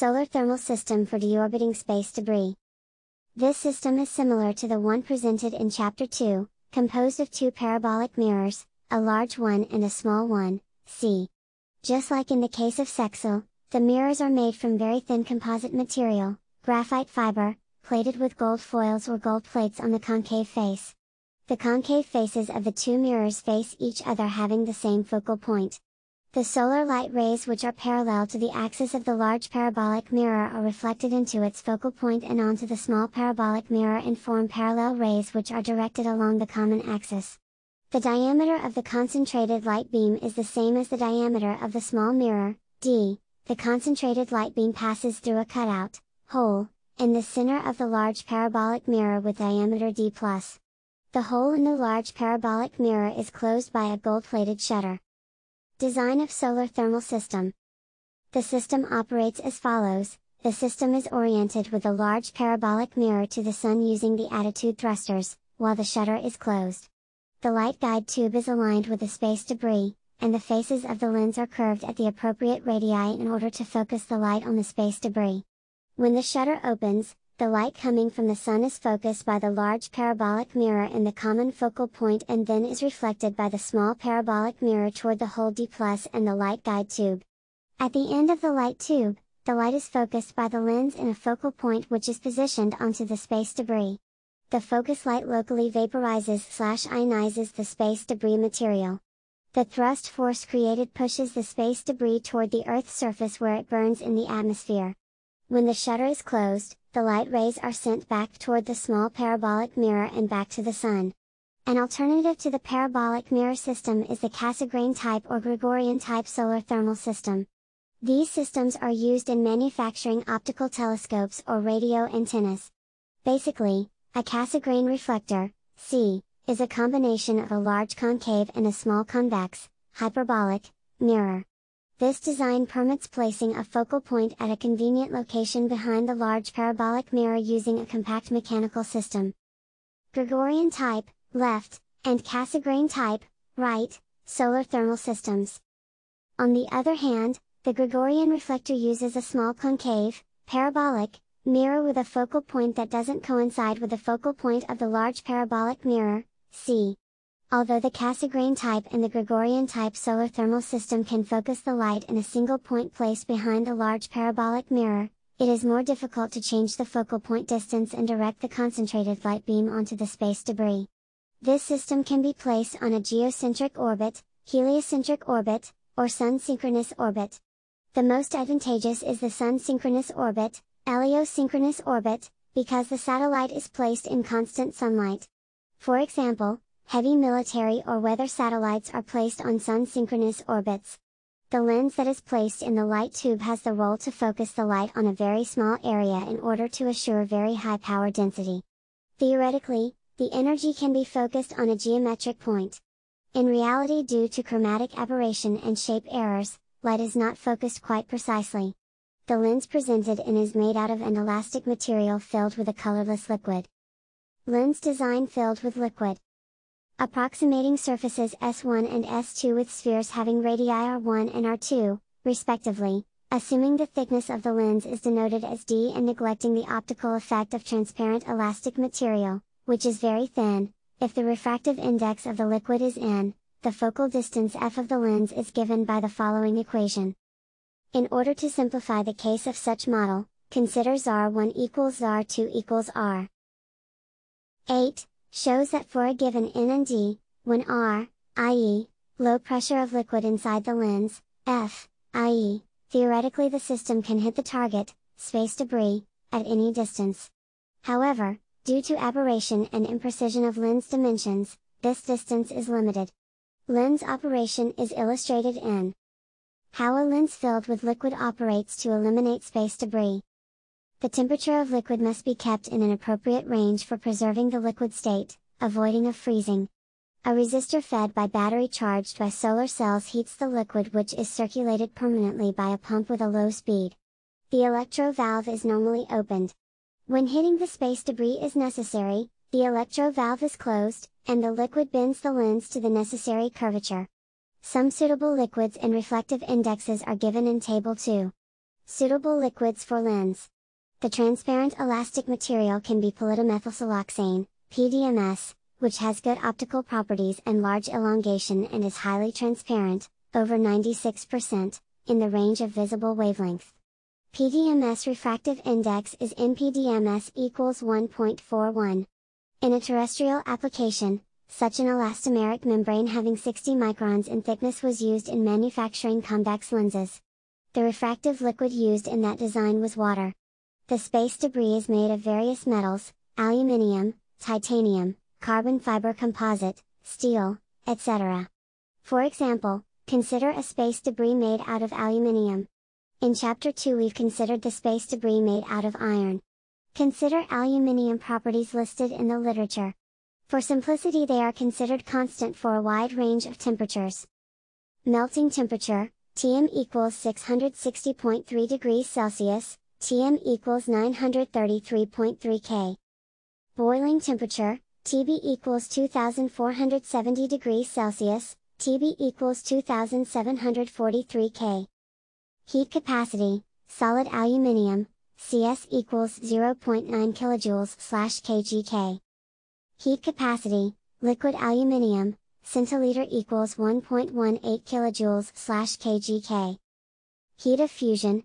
solar thermal system for deorbiting space debris. This system is similar to the one presented in Chapter 2, composed of two parabolic mirrors, a large one and a small one, c. Just like in the case of Sexel, the mirrors are made from very thin composite material, graphite fiber, plated with gold foils or gold plates on the concave face. The concave faces of the two mirrors face each other having the same focal point. The solar light rays which are parallel to the axis of the large parabolic mirror are reflected into its focal point and onto the small parabolic mirror and form parallel rays which are directed along the common axis. The diameter of the concentrated light beam is the same as the diameter of the small mirror, d. The concentrated light beam passes through a cutout, hole, in the center of the large parabolic mirror with diameter d+. The hole in the large parabolic mirror is closed by a gold-plated shutter. Design of Solar Thermal System The system operates as follows, the system is oriented with a large parabolic mirror to the sun using the attitude thrusters, while the shutter is closed. The light guide tube is aligned with the space debris, and the faces of the lens are curved at the appropriate radii in order to focus the light on the space debris. When the shutter opens, the light coming from the sun is focused by the large parabolic mirror in the common focal point and then is reflected by the small parabolic mirror toward the hole D plus and the light guide tube. At the end of the light tube, the light is focused by the lens in a focal point which is positioned onto the space debris. The focus light locally vaporizes slash ionizes the space debris material. The thrust force created pushes the space debris toward the Earth's surface where it burns in the atmosphere. When the shutter is closed, the light rays are sent back toward the small parabolic mirror and back to the sun. An alternative to the parabolic mirror system is the Cassegrain type or Gregorian type solar thermal system. These systems are used in manufacturing optical telescopes or radio antennas. Basically, a Cassegrain reflector, C, is a combination of a large concave and a small convex, hyperbolic, mirror. This design permits placing a focal point at a convenient location behind the large parabolic mirror using a compact mechanical system. Gregorian type, left, and Cassegrain type, right, solar thermal systems. On the other hand, the Gregorian reflector uses a small concave, parabolic, mirror with a focal point that doesn't coincide with the focal point of the large parabolic mirror, see Although the Cassegrain type and the Gregorian type solar thermal system can focus the light in a single point placed behind a large parabolic mirror, it is more difficult to change the focal point distance and direct the concentrated light beam onto the space debris. This system can be placed on a geocentric orbit, heliocentric orbit, or sun synchronous orbit. The most advantageous is the sun synchronous orbit, heliosynchronous orbit, because the satellite is placed in constant sunlight. For example, heavy military or weather satellites are placed on sun-synchronous orbits. The lens that is placed in the light tube has the role to focus the light on a very small area in order to assure very high power density. Theoretically, the energy can be focused on a geometric point. In reality due to chromatic aberration and shape errors, light is not focused quite precisely. The lens presented in is made out of an elastic material filled with a colorless liquid. Lens design filled with liquid approximating surfaces S1 and S2 with spheres having radii R1 and R2, respectively, assuming the thickness of the lens is denoted as D and neglecting the optical effect of transparent elastic material, which is very thin, if the refractive index of the liquid is N, the focal distance f of the lens is given by the following equation. In order to simplify the case of such model, consider R1 equals R2 equals R. 8 shows that for a given N and D, when R, i.e., low pressure of liquid inside the lens, F, i.e., theoretically the system can hit the target, space debris, at any distance. However, due to aberration and imprecision of lens dimensions, this distance is limited. Lens operation is illustrated in how a lens filled with liquid operates to eliminate space debris the temperature of liquid must be kept in an appropriate range for preserving the liquid state, avoiding of freezing. A resistor fed by battery charged by solar cells heats the liquid which is circulated permanently by a pump with a low speed. The electro valve is normally opened. When hitting the space debris is necessary, the electro valve is closed, and the liquid bends the lens to the necessary curvature. Some suitable liquids and reflective indexes are given in Table 2. Suitable liquids for lens. The transparent elastic material can be polydimethylsiloxane PDMS, which has good optical properties and large elongation and is highly transparent, over 96%, in the range of visible wavelength. PDMS refractive index is NPDMS equals 1.41. In a terrestrial application, such an elastomeric membrane having 60 microns in thickness was used in manufacturing convex lenses. The refractive liquid used in that design was water. The space debris is made of various metals, aluminium, titanium, carbon fiber composite, steel, etc. For example, consider a space debris made out of aluminium. In Chapter 2 we've considered the space debris made out of iron. Consider aluminium properties listed in the literature. For simplicity they are considered constant for a wide range of temperatures. Melting temperature, Tm equals 660.3 degrees Celsius, Tm equals 933.3 K. Boiling temperature, Tb equals 2470 degrees Celsius, Tb equals 2743 K. Heat capacity, solid aluminium, Cs equals 0.9 kilojoules slash kgK. Heat capacity, liquid aluminium, centiliter equals 1.18 kilojoules slash kgK. Heat of fusion,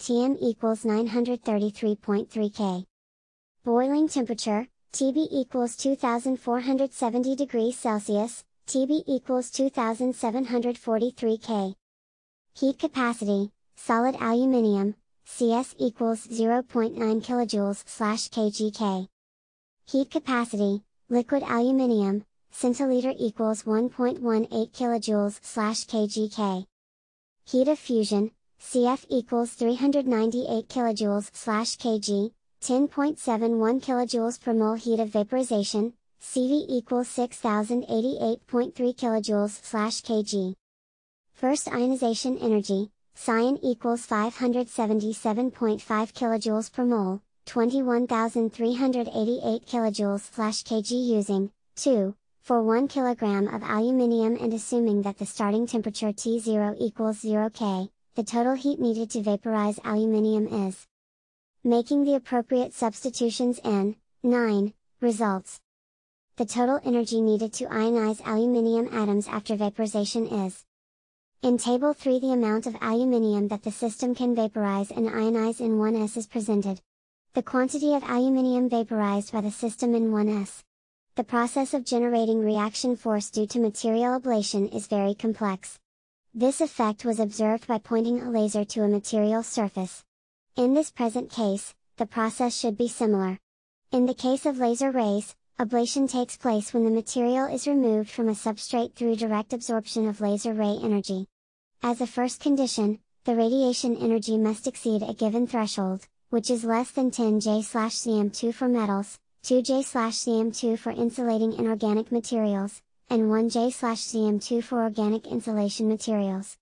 Tm equals 933.3 K. Boiling temperature, Tb equals 2470 degrees Celsius, Tb equals 2743 K. Heat capacity, solid aluminium, Cs equals 0.9 kilojoules slash kgK. Heat capacity, liquid aluminium, centiliter equals 1.18 kilojoules slash kgK. Heat of fusion, CF equals 398 kilojoules kg, 10.71 kilojoules per mole heat of vaporization, CV equals 6088.3 kilojoules kg. First ionization energy, cyan equals 577.5 kilojoules per mole, 21,388 kilojoules kg using, 2, for 1 kilogram of aluminium and assuming that the starting temperature T0 equals 0 K, the total heat needed to vaporize aluminium is. Making the appropriate substitutions in 9 results. The total energy needed to ionize aluminium atoms after vaporization is. In Table 3 the amount of aluminium that the system can vaporize and ionize in 1s is presented. The quantity of aluminium vaporized by the system in 1s. The process of generating reaction force due to material ablation is very complex. This effect was observed by pointing a laser to a material surface. In this present case, the process should be similar. In the case of laser rays, ablation takes place when the material is removed from a substrate through direct absorption of laser ray energy. As a first condition, the radiation energy must exceed a given threshold, which is less than 10 J/cm2 for metals, 2 J/cm2 for insulating inorganic materials, and 1J-CM2 for organic insulation materials.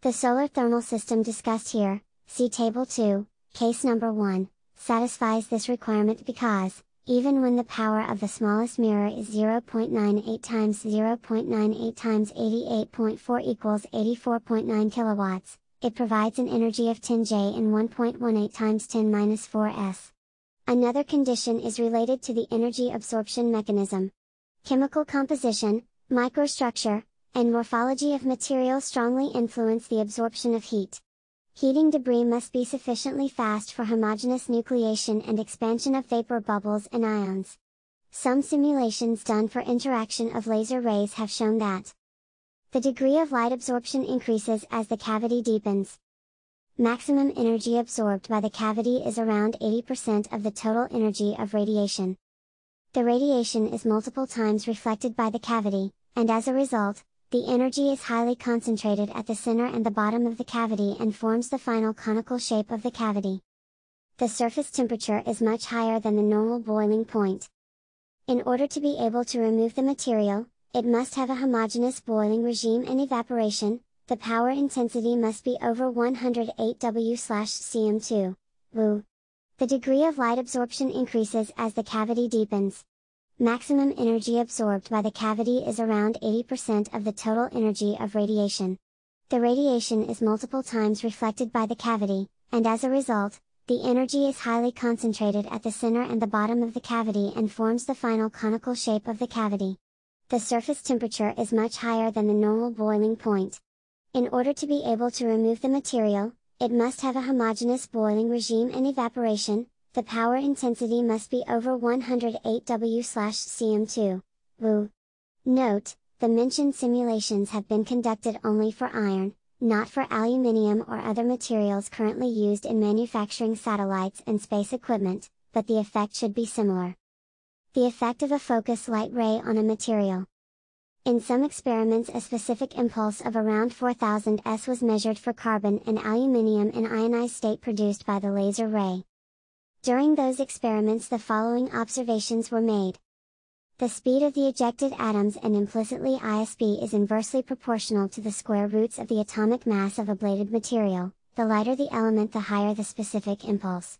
The solar thermal system discussed here, see Table 2, case number 1, satisfies this requirement because, even when the power of the smallest mirror is 0.98 times 0.98 times 88.4 equals 84.9 kilowatts, it provides an energy of 10 J in 1.18 times 10 minus 4 S. Another condition is related to the energy absorption mechanism. Chemical composition, microstructure, and morphology of material strongly influence the absorption of heat. Heating debris must be sufficiently fast for homogeneous nucleation and expansion of vapor bubbles and ions. Some simulations done for interaction of laser rays have shown that the degree of light absorption increases as the cavity deepens. Maximum energy absorbed by the cavity is around 80% of the total energy of radiation. The radiation is multiple times reflected by the cavity, and as a result, the energy is highly concentrated at the center and the bottom of the cavity and forms the final conical shape of the cavity. The surface temperature is much higher than the normal boiling point. In order to be able to remove the material, it must have a homogeneous boiling regime and evaporation, the power intensity must be over 108 W cm2. Woo. The degree of light absorption increases as the cavity deepens maximum energy absorbed by the cavity is around 80% of the total energy of radiation. The radiation is multiple times reflected by the cavity, and as a result, the energy is highly concentrated at the center and the bottom of the cavity and forms the final conical shape of the cavity. The surface temperature is much higher than the normal boiling point. In order to be able to remove the material, it must have a homogeneous boiling regime and evaporation, the power intensity must be over 108 W/cm2. Woo. Note, the mentioned simulations have been conducted only for iron, not for aluminium or other materials currently used in manufacturing satellites and space equipment, but the effect should be similar. The effect of a focus light ray on a material. In some experiments a specific impulse of around 4000 S was measured for carbon and aluminium in ionized state produced by the laser ray. During those experiments the following observations were made. The speed of the ejected atoms and implicitly ISB is inversely proportional to the square roots of the atomic mass of ablated material, the lighter the element the higher the specific impulse.